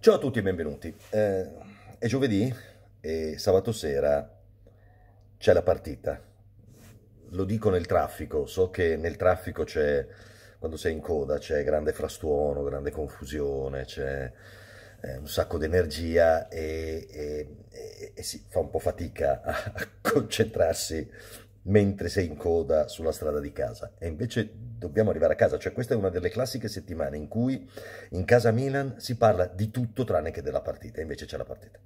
Ciao a tutti e benvenuti. Eh, è giovedì e sabato sera c'è la partita. Lo dico nel traffico, so che nel traffico c'è, quando sei in coda, c'è grande frastuono, grande confusione, c'è eh, un sacco di energia e, e, e, e, si fa un po' fatica a, a concentrarsi mentre sei in coda sulla strada di casa. E invece dobbiamo arrivare a casa, cioè questa è una delle classiche settimane in cui in casa Milan si parla di tutto tranne che della partita, e invece c'è la partita.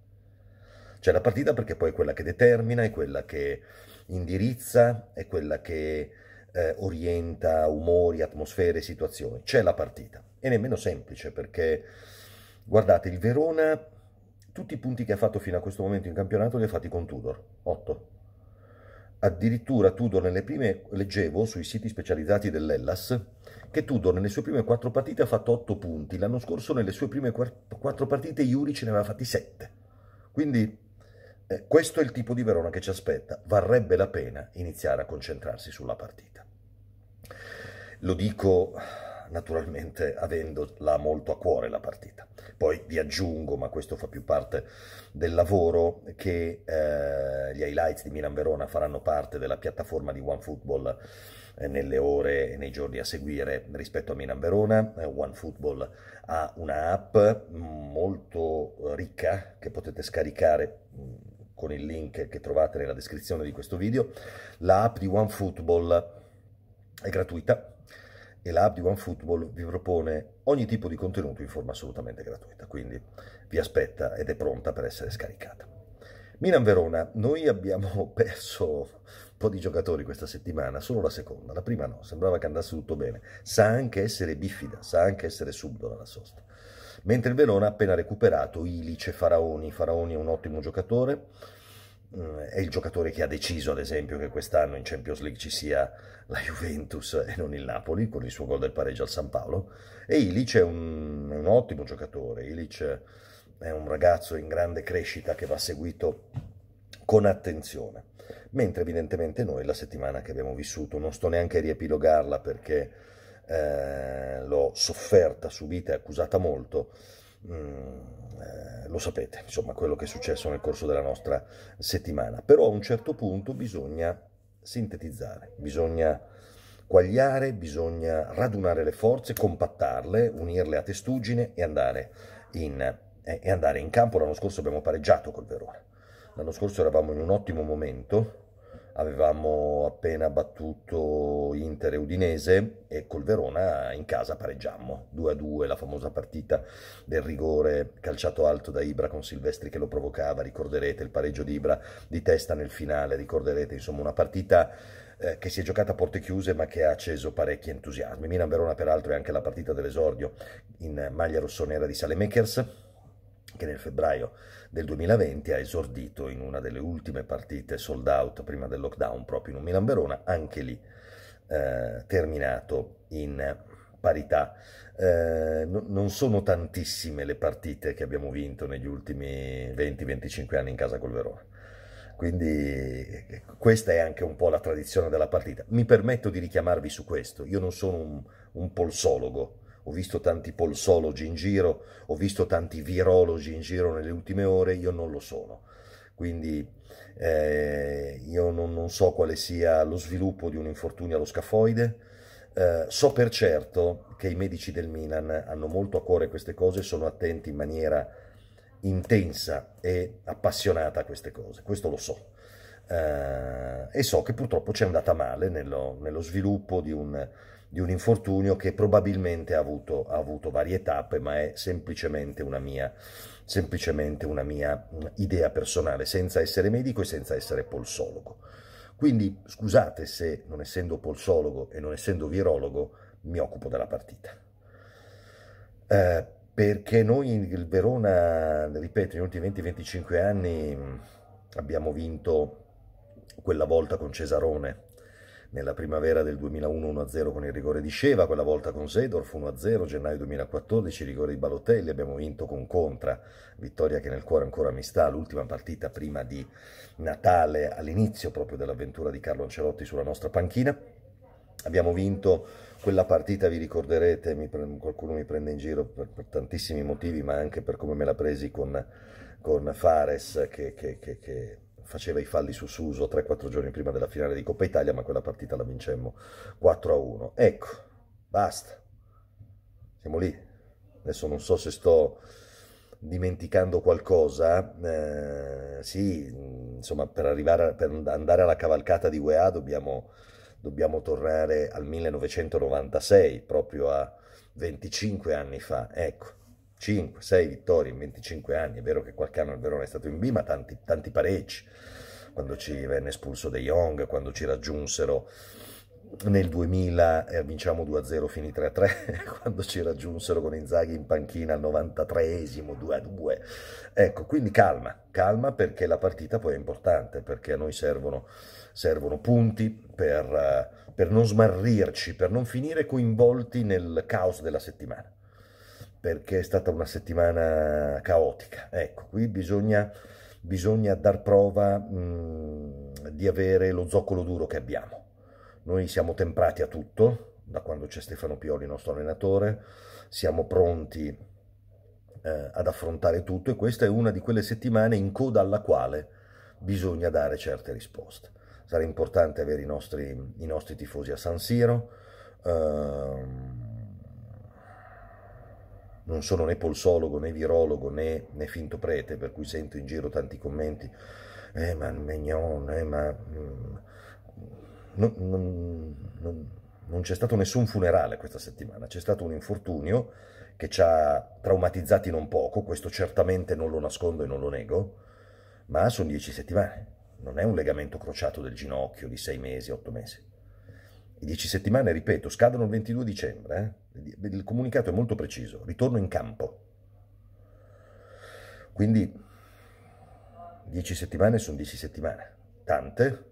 C'è la partita perché poi è quella che determina, è quella che indirizza, è quella che eh, orienta umori, atmosfere, situazioni. C'è la partita. E nemmeno semplice perché, guardate, il Verona, tutti i punti che ha fatto fino a questo momento in campionato li ha fatti con Tudor, 8 Addirittura Tudor nelle prime, leggevo sui siti specializzati dell'Ellas, che Tudor nelle sue prime quattro partite ha fatto otto punti, l'anno scorso nelle sue prime quattro partite Iuri ce ne aveva fatti sette Quindi eh, questo è il tipo di Verona che ci aspetta, varrebbe la pena iniziare a concentrarsi sulla partita. Lo dico naturalmente avendola molto a cuore la partita. Poi vi aggiungo, ma questo fa più parte del lavoro, che eh, gli highlights di Milan-Verona faranno parte della piattaforma di OneFootball eh, nelle ore e nei giorni a seguire rispetto a Milan-Verona. Eh, OneFootball ha una app mm, molto ricca che potete scaricare mm, con il link che trovate nella descrizione di questo video. L'app di OneFootball è gratuita, e la app di OneFootball vi propone ogni tipo di contenuto in forma assolutamente gratuita, quindi vi aspetta ed è pronta per essere scaricata. Milan-Verona, noi abbiamo perso un po' di giocatori questa settimana, solo la seconda, la prima no, sembrava che andasse tutto bene, sa anche essere bifida, sa anche essere subdola la sosta. Mentre il Verona ha appena recuperato Ilice Faraoni, Faraoni è un ottimo giocatore, è il giocatore che ha deciso, ad esempio, che quest'anno in Champions League ci sia la Juventus e non il Napoli, con il suo gol del pareggio al San Paolo. E Ilic è un, un ottimo giocatore, Ilic è un ragazzo in grande crescita che va seguito con attenzione. Mentre evidentemente noi la settimana che abbiamo vissuto, non sto neanche a riepilogarla perché eh, l'ho sofferta, subita e accusata molto, Mm, eh, lo sapete, insomma, quello che è successo nel corso della nostra settimana. Però a un certo punto bisogna sintetizzare, bisogna quagliare, bisogna radunare le forze, compattarle, unirle a testuggine e andare in, eh, e andare in campo. L'anno scorso abbiamo pareggiato col Verona. L'anno scorso eravamo in un ottimo momento, avevamo appena battuto Inter e Udinese e col Verona in casa pareggiammo 2-2 la famosa partita del rigore calciato alto da Ibra con Silvestri che lo provocava, ricorderete il pareggio di Ibra di testa nel finale, ricorderete insomma una partita eh, che si è giocata a porte chiuse ma che ha acceso parecchi entusiasmi. Milan-Verona peraltro è anche la partita dell'esordio in maglia rossonera di Salemakers che nel febbraio del 2020 ha esordito in una delle ultime partite sold out prima del lockdown proprio in un Milan-Verona, anche lì eh, terminato in parità. Eh, no, non sono tantissime le partite che abbiamo vinto negli ultimi 20-25 anni in casa col Verona. Quindi eh, questa è anche un po' la tradizione della partita. Mi permetto di richiamarvi su questo. Io non sono un, un polsologo, ho visto tanti polsologi in giro, ho visto tanti virologi in giro nelle ultime ore, io non lo sono. Quindi eh, io non, non, so quale sia lo sviluppo di un infortunio allo scafoide, eh, so per certo che i medici del Milan hanno molto a cuore queste cose, sono attenti in maniera intensa e appassionata a queste cose, questo lo so. Eh, e so che purtroppo c'è andata male nello, nello sviluppo di un, di un infortunio che probabilmente ha avuto, ha avuto varie tappe, ma è semplicemente una, mia, semplicemente una mia idea personale, senza essere medico e senza essere polsologo. Quindi scusate se non essendo polsologo e non essendo virologo mi occupo della partita. Eh, perché noi il Verona, ripeto, negli ultimi 20-25 anni abbiamo vinto quella volta con Cesarone, nella primavera del 2001 1-0 con il rigore di Sceva, quella volta con Sedorf 1-0, gennaio 2014 rigore di Balotelli, abbiamo vinto con Contra, vittoria che nel cuore ancora mi sta, l'ultima partita prima di Natale, all'inizio proprio dell'avventura di Carlo Ancelotti sulla nostra panchina. Abbiamo vinto quella partita, vi ricorderete, mi pre- qualcuno mi prende in giro per, per, tantissimi motivi, ma anche per come me la presi con, con Fares che, che, che, che faceva i falli su Suso 3-4 giorni prima della finale di Coppa Italia, ma quella partita la vincemmo 4-1. Ecco, basta. Siamo lì. Adesso non so se sto dimenticando qualcosa. Eh, sì, insomma, per, arrivare, per andare alla cavalcata di UEA dobbiamo, dobbiamo tornare al 1996, proprio a 25 anni fa. Ecco 5-6 vittorie in 25 anni, è vero che qualche anno il Verona è stato in B, ma tanti, tanti pareggi, quando ci venne espulso De Jong, quando ci raggiunsero nel 2000 eh, vinciamo 2-0, fini 3-3, quando ci raggiunsero con Inzaghi in panchina al 93esimo 2-2. Ecco, quindi calma, calma perché la partita poi è importante, perché a noi servono, servono punti per, eh, per non smarrirci, per non finire coinvolti nel caos della settimana perché è stata una settimana caotica. Ecco, qui bisogna, bisogna dar prova mh, di avere lo zoccolo duro che abbiamo. Noi siamo temprati a tutto, da quando c'è Stefano Pioli, nostro allenatore, siamo pronti eh, ad affrontare tutto e questa è una di quelle settimane in coda alla quale bisogna dare certe risposte. Sarà importante avere i nostri, i nostri tifosi a San Siro. Ehm, non sono né polsologo né virologo né, né finto prete, per cui sento in giro tanti commenti, eh ma Mignon, eh ma... Mm, non, non, non non c'è stato nessun funerale questa settimana, c'è stato un infortunio che ci ha traumatizzati non poco, questo certamente non lo nascondo e non lo nego, ma sono dieci settimane, non è un legamento crociato del ginocchio di sei mesi, otto mesi. I dieci settimane, ripeto, scadono il 22 dicembre. Eh? Il comunicato è molto preciso. Ritorno in campo. Quindi dieci settimane sono dieci settimane. Tante,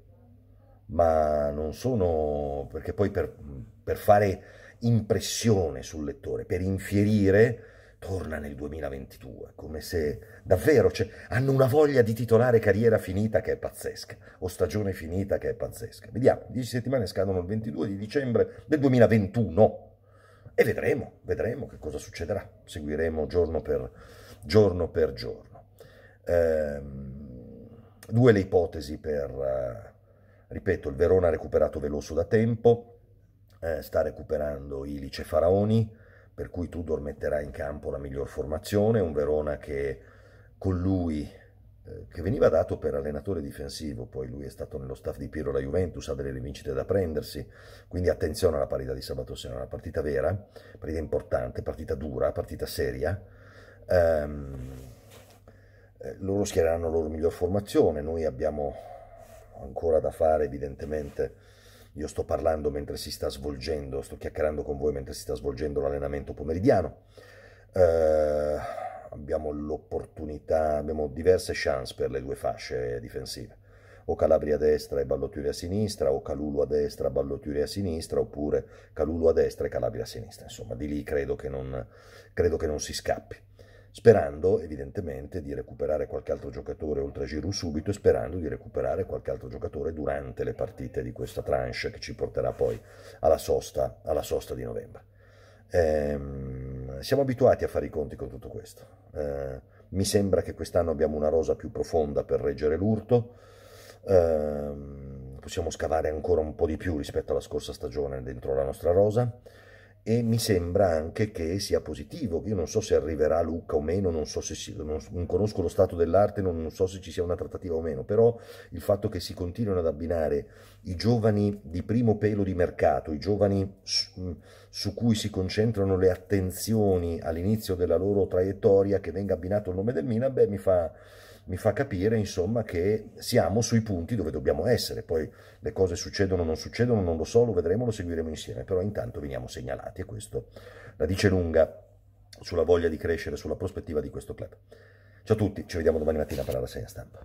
ma non sono... perché poi per, per fare impressione sul lettore, per infierire torna nel 2022, come se davvero cioè, hanno una voglia di titolare carriera finita che è pazzesca, o stagione finita che è pazzesca. Vediamo, 10 settimane scadono il 22 di dicembre del 2021 e vedremo, vedremo che cosa succederà, seguiremo giorno per giorno. Per giorno. Ehm, due le ipotesi per, eh, ripeto, il Verona ha recuperato Veloso da tempo, eh, sta recuperando Ilice Faraoni, per cui Tudor metterà in campo la miglior formazione, un Verona che con lui, eh, che veniva dato per allenatore difensivo, poi lui è stato nello staff di Pirro la Juventus, ha delle rivincite da prendersi, quindi attenzione alla parità di sabato sera, una partita vera, partita importante, partita dura, partita seria. Um, loro schiereranno la loro miglior formazione, noi abbiamo ancora da fare evidentemente io sto parlando mentre si sta svolgendo, sto chiacchierando con voi mentre si sta svolgendo l'allenamento pomeridiano. Eh, abbiamo l'opportunità, abbiamo diverse chance per le due fasce difensive. O Calabria a destra e Ballotturi a sinistra, o Calulu a destra, e Ballotturi a sinistra, oppure Calulu a destra e Calabria a sinistra. Insomma, di lì credo che non, credo che non si scappi sperando evidentemente di recuperare qualche altro giocatore oltre a Giroud subito e sperando di recuperare qualche altro giocatore durante le partite di questa tranche che ci porterà poi alla sosta, alla sosta di novembre. Ehm, siamo abituati a fare i conti con tutto questo. Ehm, mi sembra che quest'anno abbiamo una rosa più profonda per reggere l'urto. Ehm, possiamo scavare ancora un po' di più rispetto alla scorsa stagione dentro la nostra rosa e mi sembra anche che sia positivo. Io non so se arriverà a Lucca o meno, non, so se si, non, non conosco lo stato dell'arte, non, non, so se ci sia una trattativa o meno, però il fatto che si continuino ad abbinare i giovani di primo pelo di mercato, i giovani su cui si concentrano le attenzioni all'inizio della loro traiettoria, che venga abbinato il nome del Mina, beh, mi fa, mi fa capire insomma che siamo sui punti dove dobbiamo essere. Poi le cose succedono o non succedono, non lo so, lo vedremo, lo seguiremo insieme, però intanto veniamo segnalati e questo la dice lunga sulla voglia di crescere, sulla prospettiva di questo club. Ciao a tutti, ci vediamo domani mattina per la rassegna stampa.